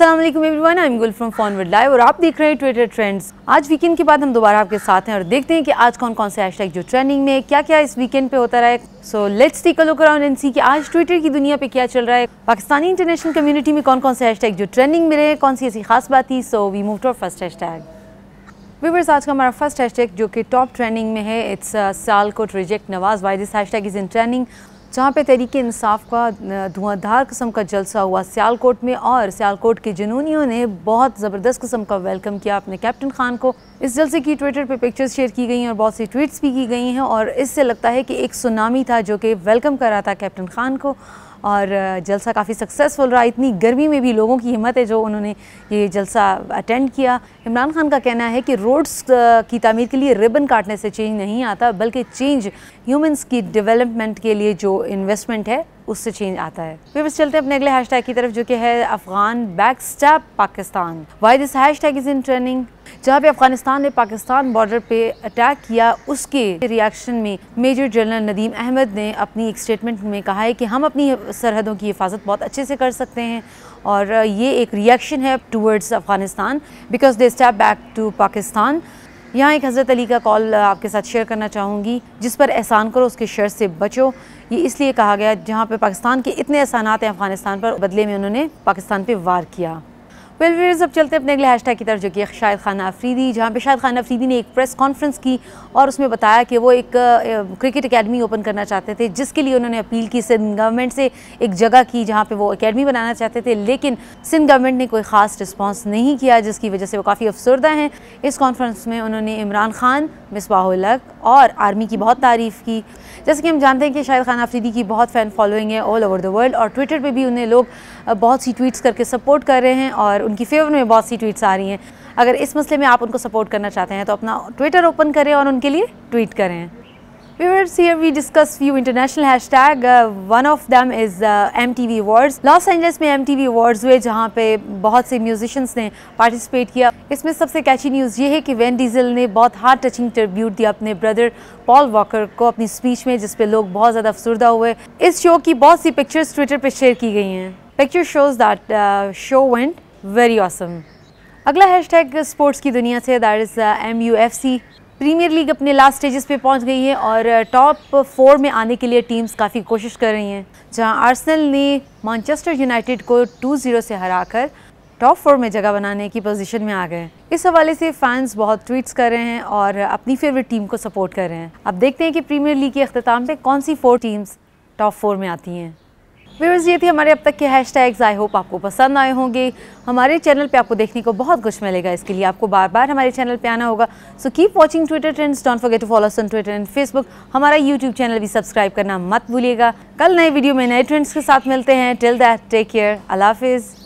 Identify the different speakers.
Speaker 1: Aslam everyone I am Gul from फॉनवर्ड live और आप देख रहे हैं ट्विटर ट्रेंड्स आज वीकेंड के बाद हम दोबारा आपके साथ हैं और देखते हैं कि आज कौन कौन से हैशटैग जो ट्रेंडिंग में क्या क्या इस वीकेंड पे होता रहा है so let's take a look around and see कि आज ट्विटर की दुनिया पे क्या चल रहा है पाकिस्तानी इंटरनेशनल कम्युनिटी में कौन कौन से हैशटैग जो ट्रेंडिंग में रहे कौन सी ऐसी खास बात थी so we move to first hashtag viewers आज का हमारा फर्स्ट हैशटैग जो कि टॉप ट्रेंडिंग में है it's uh, Sialkot reject Nawaz why this hashtag is in trending जहाँ पे तहरीक इंसाफ का धुआंधार किस्म का जलसा हुआ सियालकोट में और सियालकोट के जुनूनियों ने बहुत ज़बरदस्त किस्म का वेलकम किया अपने कैप्टन खान को इस जलसे की ट्विटर पे पिक्चर्स शेयर की गई हैं और बहुत सी ट्वीट्स भी की गई हैं और इससे लगता है कि एक सुनामी था जो कि वेलकम कर रहा था कैप्टन खान को और जलसा काफ़ी सक्सेसफुल रहा इतनी गर्मी में भी लोगों की हिम्मत है जो उन्होंने ये जलसा अटेंड किया इमरान खान का कहना है कि रोड्स की तमीर के लिए रिबन काटने से चेंज नहीं आता बल्कि चेंज ह्यूमंस की डेवलपमेंट के लिए जो इन्वेस्टमेंट है उससे चेंज आता है फिर बस चलते हैं अपने अगले हैशटैग की तरफ जो कि है Afghan backstab Pakistan why this hashtag is in trending जहाँ पे अफगानिस्तान ने पाकिस्तान बॉर्डर पे अटैक किया उसके रिएक्शन में मेजर जनरल नदीम अहमद ने अपनी एक स्टेटमेंट में कहा है कि हम अपनी सरहदों की हिफाजत बहुत अच्छे से कर सकते हैं और ये एक रिएक्शन है towards Afghanistan because they step back to Pakistan यहाँ एक हज़रत अली का कॉल आपके साथ शेयर करना चाहूँगी जिस पर एहसान करो उसके शर से बचो ये इसलिए कहा गया जहाँ पे पाकिस्तान के इतने एहसानात हैं अफ़गानिस्तान पर बदले में उन्होंने पाकिस्तान पे वार किया वेल वीर अब चलते अपने अगले हैशटैग की तरफ जो कि शाहिद खान अफरीदी जहाँ पे शाहिद खान अफरीदी ने एक प्रेस कॉन्फ्रेंस की और उसमें बताया कि वो एक क्रिकेट एकेडमी ओपन करना चाहते थे जिसके लिए उन्होंने अपील की सिंध गवर्नमेंट से एक जगह की जहाँ पे वो एकेडमी बनाना चाहते थे लेकिन सिंध गवर्नमेंट ने कोई ख़ास रिस्पॉन्स नहीं किया जिसकी वजह से वो काफ़ी अफसरदा हैं इस कॉन्फ्रेंस में उन्होंने इमरान खान मिस वाहुलक और आर्मी की बहुत तारीफ़ की जैसे कि हम जानते हैं कि शाहिद खान आफरीदी की बहुत फ़ैन फॉलोइंग है ऑल ओवर द वर्ल्ड और ट्विटर पे भी उन्हें लोग बहुत सी ट्वीट्स करके सपोर्ट कर रहे हैं और उनकी फेवर में बहुत सी ट्वीट्स आ रही हैं अगर इस मसले में आप उनको सपोर्ट करना चाहते हैं तो अपना ट्विटर ओपन करें और उनके लिए ट्वीट करें Viewers, here we discuss few international hashtag. Uh, one of them is uh, MTV Awards. Los Angeles में MTV Awards हुए जहाँ पे बहुत से म्यूजिशंस ने पार्टिसिपेट किया इसमें सबसे कैची न्यूज़ ये है कि वैन डीजल ने बहुत हार्ट टचिंग ट्रिब्यूट दिया अपने ब्रदर पॉल वॉकर को अपनी स्पीच में जिसपे लोग बहुत ज़्यादा अफसरदा हुए इस शो की बहुत सी पिक्चर्स ट्विटर पर शेयर की गई हैं picture shows that show went very awesome अगला हैशटैग स्पोर्ट्स की दुनिया से that is M U F C premier league अपने लास्ट स्टेजेस पे पहुंच गई है और टॉप फोर में आने के लिए टीम्स काफ़ी कोशिश कर रही हैं जहां आर्सेनल ने मानचेस्टर यूनाइटेड को 2-0 से हराकर टॉप फोर में जगह बनाने की पोजीशन में आ गए इस हवाले से फैंस बहुत ट्वीट्स कर रहे हैं और अपनी फेवरेट टीम को सपोर्ट कर रहे हैं अब देखते हैं कि प्रीमियर लीग के अख्ताम पर कौन सी फोर टीम्स टॉप फोर में आती हैं व्यवर्स ये थी हमारे अब तक के हैश टैग्स आई होप आपको पसंद आए होंगे हमारे चैनल पे आपको देखने को बहुत कुछ मिलेगा इसके लिए आपको बार बार हमारे चैनल पे आना होगा so keep watching Twitter trends don't forget to follow on Twitter and Facebook हमारा यूट्यूब चैनल भी सब्सक्राइब करना मत भूलिएगा कल नए वीडियो में नए ट्रेंड्स के साथ मिलते हैं टिल दैट टेक केयर अलाफिज हाफिज़